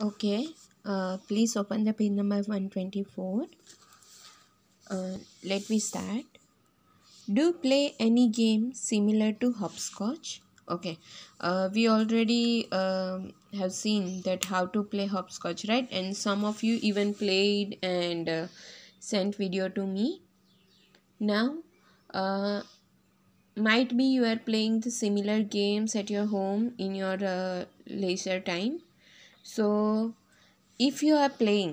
Okay, uh, please open the page number 124. Uh, let me start. Do play any game similar to hopscotch? Okay, uh, we already um, have seen that how to play hopscotch, right? And some of you even played and uh, sent video to me. Now, uh, might be you are playing the similar games at your home in your uh, leisure time so if you are playing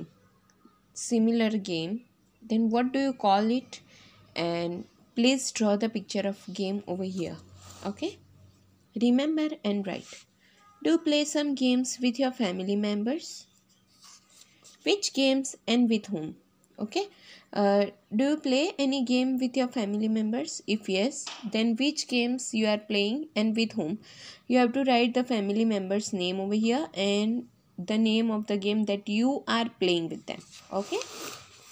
similar game then what do you call it and please draw the picture of game over here okay remember and write do play some games with your family members which games and with whom okay uh, do you play any game with your family members if yes then which games you are playing and with whom you have to write the family members name over here and the name of the game that you are playing with them okay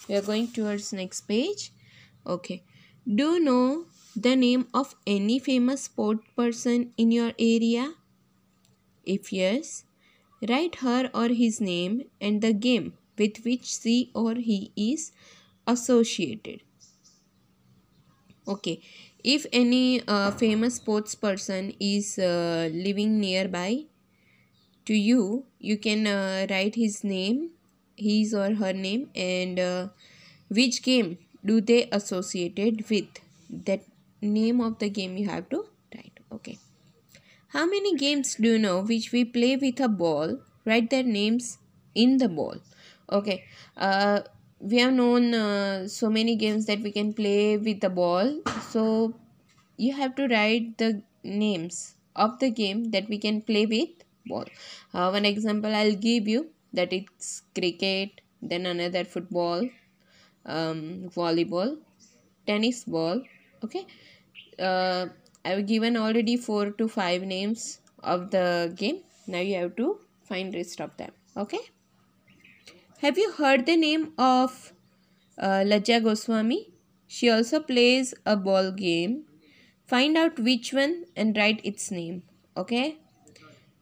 we are going towards next page okay do you know the name of any famous sport person in your area if yes write her or his name and the game with which she or he is associated okay if any uh, famous sports person is uh, living nearby to you you can uh, write his name his or her name and uh, which game do they associated with that name of the game you have to write okay how many games do you know which we play with a ball write their names in the ball okay uh, we have known uh, so many games that we can play with the ball so you have to write the names of the game that we can play with ball uh, one example i'll give you that it's cricket then another football um, volleyball tennis ball okay uh, i've given already four to five names of the game now you have to find rest of them okay have you heard the name of uh, Lajja Goswami? She also plays a ball game. Find out which one and write its name. Okay.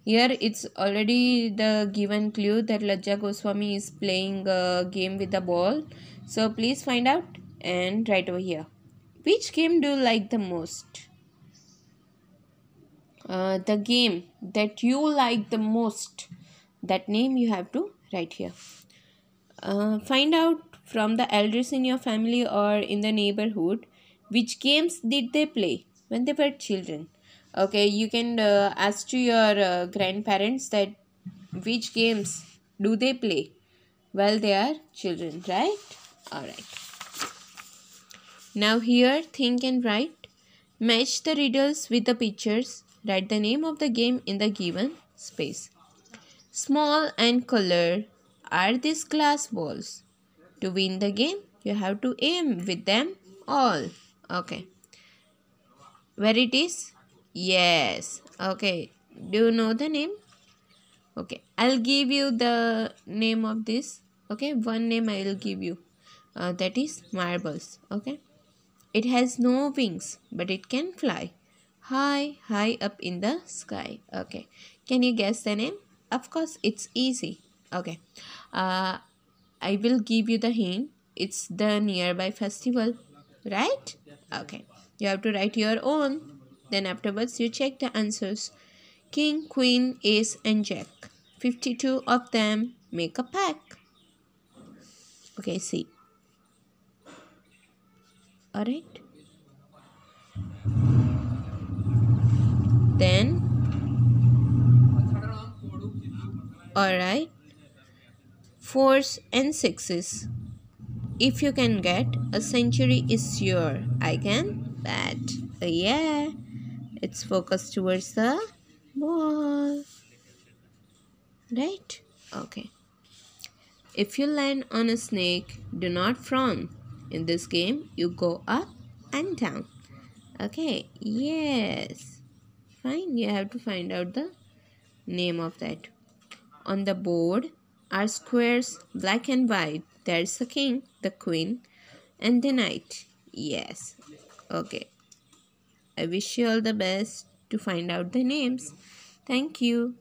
Here it's already the given clue that Lajja Goswami is playing a game with a ball. So please find out and right over here. Which game do you like the most? Uh, the game that you like the most. That name you have to write here. Uh, find out from the elders in your family or in the neighborhood which games did they play when they were children okay you can uh, ask to your uh, grandparents that which games do they play while they are children right all right now here think and write match the riddles with the pictures write the name of the game in the given space small and color are these glass balls to win the game you have to aim with them all okay where it is Yes. Okay. Do you know the name? Okay. I'll give you the name of this. Okay. One name I will give you. Uh, that is marbles. Okay. It has no wings, but it can fly. High, high up in the sky. Okay. Can you guess the name? Of course, it's easy. Okay. Uh, I will give you the hint. It's the nearby festival. Right? Okay. You have to write your own. Then afterwards you check the answers. King, Queen, Ace and Jack. 52 of them make a pack. Okay, see. Alright. Then. Alright. Fours and sixes. If you can get, a century is sure. I can bet. Yeah it's focused towards the ball right okay if you land on a snake do not frown in this game you go up and down okay yes fine you have to find out the name of that on the board are squares black and white there's the king the queen and the knight yes okay I wish you all the best to find out the names. Thank you.